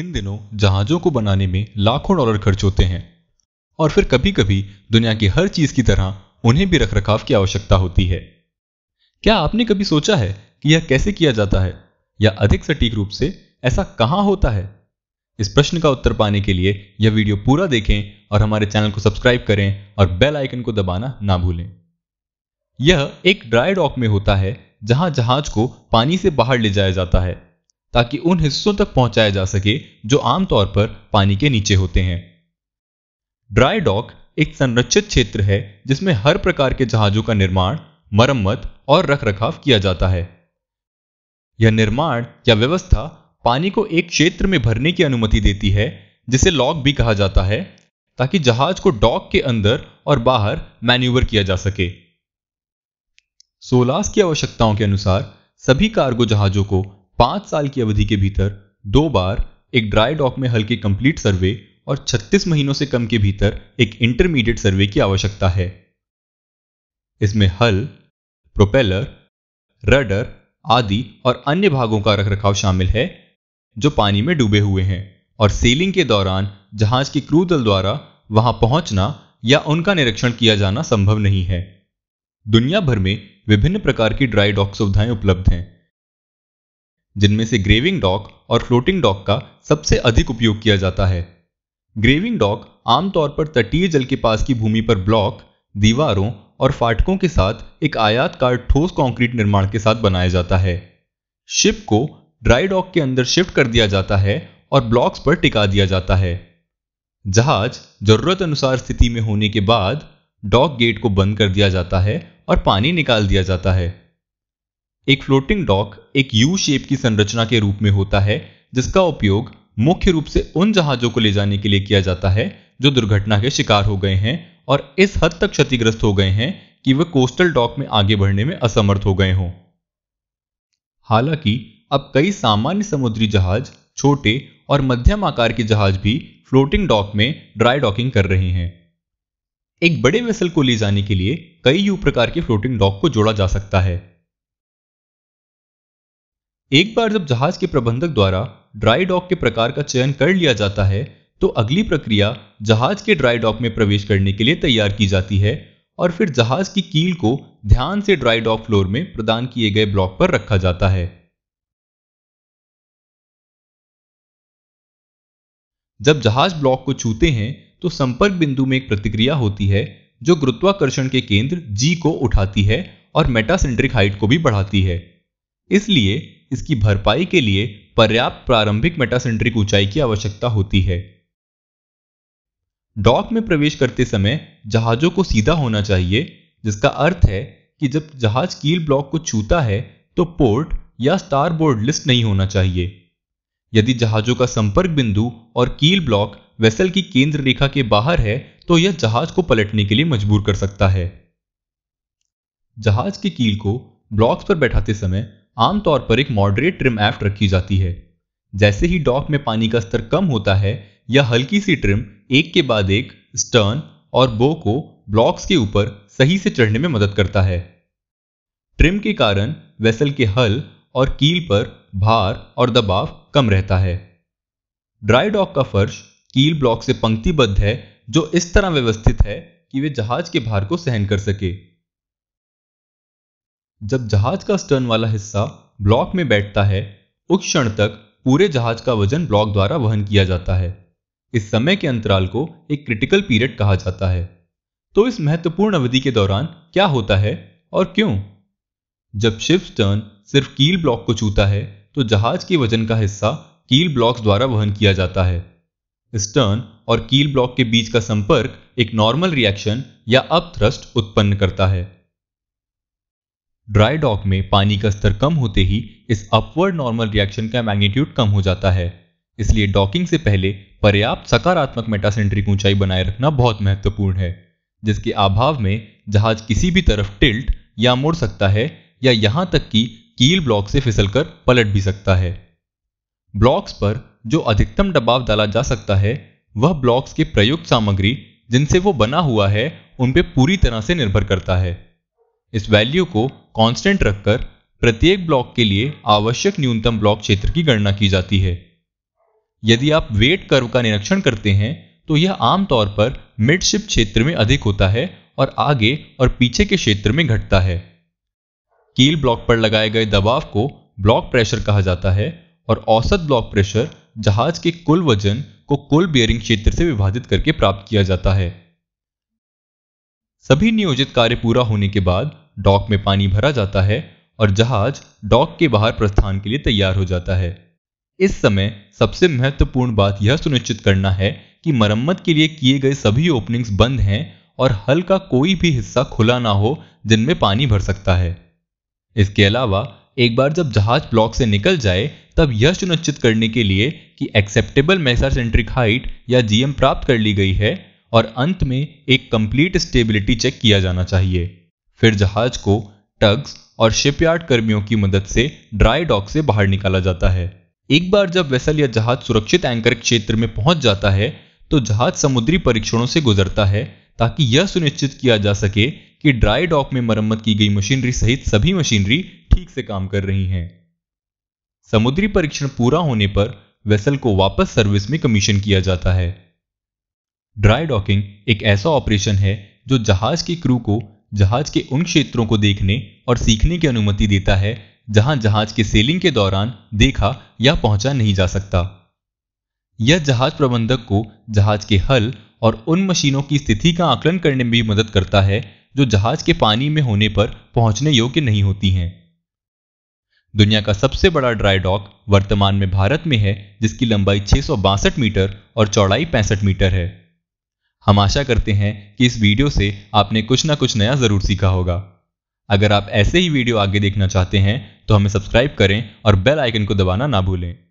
इन दिनों जहाजों को बनाने में लाखों डॉलर खर्च होते हैं और फिर कभी कभी दुनिया की हर चीज की तरह उन्हें भी रखरखाव की आवश्यकता होती है क्या आपने कभी सोचा है कि यह कैसे किया जाता है या अधिक सटीक रूप से ऐसा कहां होता है इस प्रश्न का उत्तर पाने के लिए यह वीडियो पूरा देखें और हमारे चैनल को सब्सक्राइब करें और बेल आइकन को दबाना ना भूलें यह एक ड्राई डॉक में होता है जहां जहाज को पानी से बाहर ले जाया जाता है ताकि उन हिस्सों तक पहुंचाया जा सके जो आमतौर पर पानी के नीचे होते हैं ड्राई डॉक एक संरक्षित क्षेत्र है जिसमें हर प्रकार के जहाजों का निर्माण मरम्मत और रखरखाव किया जाता है यह निर्माण या व्यवस्था पानी को एक क्षेत्र में भरने की अनुमति देती है जिसे लॉक भी कहा जाता है ताकि जहाज को डॉक के अंदर और बाहर मैन्यूवर किया जा सके सोलास की आवश्यकताओं के अनुसार सभी कार्गो जहाजों को पांच साल की अवधि के भीतर दो बार एक ड्राई डॉक में हल्के कंप्लीट सर्वे और 36 महीनों से कम के भीतर एक इंटरमीडिएट सर्वे की आवश्यकता है इसमें हल प्रोपेलर रडर आदि और अन्य भागों का रखरखाव शामिल है जो पानी में डूबे हुए हैं और सेलिंग के दौरान जहाज के क्रू दल द्वारा वहां पहुंचना या उनका निरीक्षण किया जाना संभव नहीं है दुनिया भर में विभिन्न प्रकार की ड्राई डॉक सुविधाएं उपलब्ध हैं जिनमें से ग्रेविंग डॉक और फ्लोटिंग डॉक का सबसे अधिक उपयोग किया जाता है ग्रेविंग डॉक आमतौर पर तटीय जल के पास की भूमि पर ब्लॉक दीवारों और फाटकों के साथ एक आयातकार ठोस कंक्रीट निर्माण के साथ बनाया जाता है शिप को ड्राई डॉक के अंदर शिफ्ट कर दिया जाता है और ब्लॉक्स पर टिका दिया जाता है जहाज जरूरत अनुसार स्थिति में होने के बाद डॉक गेट को बंद कर दिया जाता है और पानी निकाल दिया जाता है एक फ्लोटिंग डॉक एक यू शेप की संरचना के रूप में होता है जिसका उपयोग मुख्य रूप से उन जहाजों को ले जाने के लिए किया जाता है जो दुर्घटना के शिकार हो गए हैं और इस हद तक क्षतिग्रस्त हो गए हैं कि वे कोस्टल डॉक में आगे बढ़ने में असमर्थ हो गए हों हालांकि अब कई सामान्य समुद्री जहाज छोटे और मध्यम आकार के जहाज भी फ्लोटिंग डॉक में ड्राई डॉकिंग कर रहे हैं एक बड़े वेसल को ले जाने के लिए कई यू प्रकार के फ्लोटिंग डॉक को जोड़ा जा सकता है एक बार जब जहाज के प्रबंधक द्वारा ड्राई डॉक के प्रकार का चयन कर लिया जाता है तो अगली प्रक्रिया जहाज के ड्राई डॉक में प्रवेश करने के लिए तैयार की जाती है और फिर जहाज की कील को ध्यान से ड्राई डॉक फ्लोर में प्रदान किए गए ब्लॉक पर रखा जाता है जब जहाज ब्लॉक को छूते हैं तो संपर्क बिंदु में एक प्रतिक्रिया होती है जो गुरुत्वाकर्षण के केंद्र जी को उठाती है और मेटासेंट्रिक हाइट को भी बढ़ाती है इसलिए इसकी भरपाई के लिए पर्याप्त प्रारंभिक मेटासेंट्रिक ऊंचाई की आवश्यकता होती है डॉक में प्रवेश करते समय जहाजों को सीधा होना चाहिए जिसका अर्थ है कि जब जहाज कील ब्लॉक को छूता है तो पोर्ट या स्टार बोर्ड लिस्ट नहीं होना चाहिए यदि जहाजों का संपर्क बिंदु और कील ब्लॉक वेसल की केंद्र रेखा के बाहर है तो यह जहाज को पलटने के लिए मजबूर कर सकता है जहाज के कील को ब्लॉक्स पर बैठाते समय आमतौर पर एक मॉडरेट ट्रिम एफ्ट रखी जाती है जैसे ही डॉक में पानी का स्तर कम होता है या हल्की सी ट्रिम एक के बाद एक स्टर्न और बो को ब्लॉक्स के ऊपर सही से चढ़ने में मदद करता है ट्रिम के कारण वेसल के हल और कील पर भार और दबाव कम रहता है ड्राई डॉक का फर्श कील ब्लॉक से पंक्तिबद्ध है जो इस तरह व्यवस्थित है कि वे जहाज के भार को सहन कर सके जब जहाज का स्टर्न वाला हिस्सा ब्लॉक में बैठता है उस क्षण तक पूरे जहाज का वजन ब्लॉक द्वारा वहन किया जाता है इस समय के अंतराल को एक क्रिटिकल पीरियड कहा जाता है तो इस महत्वपूर्ण अवधि के दौरान क्या होता है और क्यों जब शिप स्टर्न सिर्फ कील ब्लॉक को छूता है तो जहाज के वजन का हिस्सा कील ब्लॉक द्वारा वहन किया जाता है स्टर्न और कील ब्लॉक के बीच का संपर्क एक नॉर्मल रिएक्शन या अपथ्रस्ट उत्पन्न करता है ड्राई डॉक में पानी का स्तर कम होते ही इस अपवर्ड नॉर्मल रिएक्शन का मैग्नीट्यूड कम हो जाता है इसलिए डॉकिंग से पहले पर्याप्त सकारात्मक मेटासेंट्रिक ऊंचाई बनाए रखना बहुत महत्वपूर्ण है जिसके अभाव में जहाज किसी भी तरफ टिल्ट या मुड़ सकता है या यहां तक कि कील ब्लॉक से फिसलकर पलट भी सकता है ब्लॉक्स पर जो अधिकतम दबाव डाला जा सकता है वह ब्लॉक्स के प्रयुक्त सामग्री जिनसे वो बना हुआ है उन पर पूरी तरह से निर्भर करता है इस वैल्यू को कांस्टेंट रखकर प्रत्येक ब्लॉक के लिए आवश्यक न्यूनतम ब्लॉक क्षेत्र की गणना की जाती है यदि आप वेट कर्व का निरीक्षण करते हैं तो यह आमतौर पर मिडशिप क्षेत्र में अधिक होता है और आगे और पीछे के क्षेत्र में घटता है कील ब्लॉक पर लगाए गए दबाव को ब्लॉक प्रेशर कहा जाता है और औसत ब्लॉक प्रेशर जहाज के कुल वजन को कुल बियरिंग क्षेत्र से विभाजित करके प्राप्त किया जाता है सभी नियोजित कार्य पूरा होने के बाद डॉक में पानी भरा जाता है और जहाज डॉक के बाहर प्रस्थान के लिए तैयार हो जाता है इस समय सबसे महत्वपूर्ण बात यह सुनिश्चित करना है कि मरम्मत के लिए किए गए सभी ओपनिंग्स बंद हैं और हल का कोई भी हिस्सा खुला ना हो जिनमें पानी भर सकता है इसके अलावा एक बार जब जहाज ब्लॉक से निकल जाए तब यह सुनिश्चित करने के लिए कि एक्सेप्टेबल सेंट्रिक हाइट या जीएम प्राप्त कर ली गई है और अंत में एक कंप्लीट स्टेबिलिटी चेक किया जाना चाहिए फिर जहाज को टग्स और शिपयार्ड कर्मियों की मदद से ड्राई डॉक से बाहर निकाला जाता है एक बार जब वेसल या जहाज सुरक्षित एंकर क्षेत्र में पहुंच जाता है तो जहाज समुद्री परीक्षणों से गुजरता है ताकि यह सुनिश्चित किया जा सके कि ड्राई डॉक में मरम्मत की गई मशीनरी सहित सभी मशीनरी ठीक से काम कर रही हैं समुद्री परीक्षण पूरा होने पर वेसल को वापस सर्विस में कमीशन किया जाता है ड्राई डॉकिंग एक ऐसा ऑपरेशन है जो जहाज की क्रू को जहाज के उन क्षेत्रों को देखने और सीखने की अनुमति देता है जहां जहाज के सेलिंग के दौरान देखा या पहुंचा नहीं जा सकता यह जहाज प्रबंधक को जहाज के हल और उन मशीनों की स्थिति का आकलन करने में भी मदद करता है जो जहाज के पानी में होने पर पहुंचने योग्य नहीं होती हैं दुनिया का सबसे बड़ा ड्राई डॉक वर्तमान में भारत में है जिसकी लंबाई छह मीटर और चौड़ाई पैंसठ मीटर है हम आशा करते हैं कि इस वीडियो से आपने कुछ ना कुछ नया ज़रूर सीखा होगा अगर आप ऐसे ही वीडियो आगे देखना चाहते हैं तो हमें सब्सक्राइब करें और बेल आइकन को दबाना ना भूलें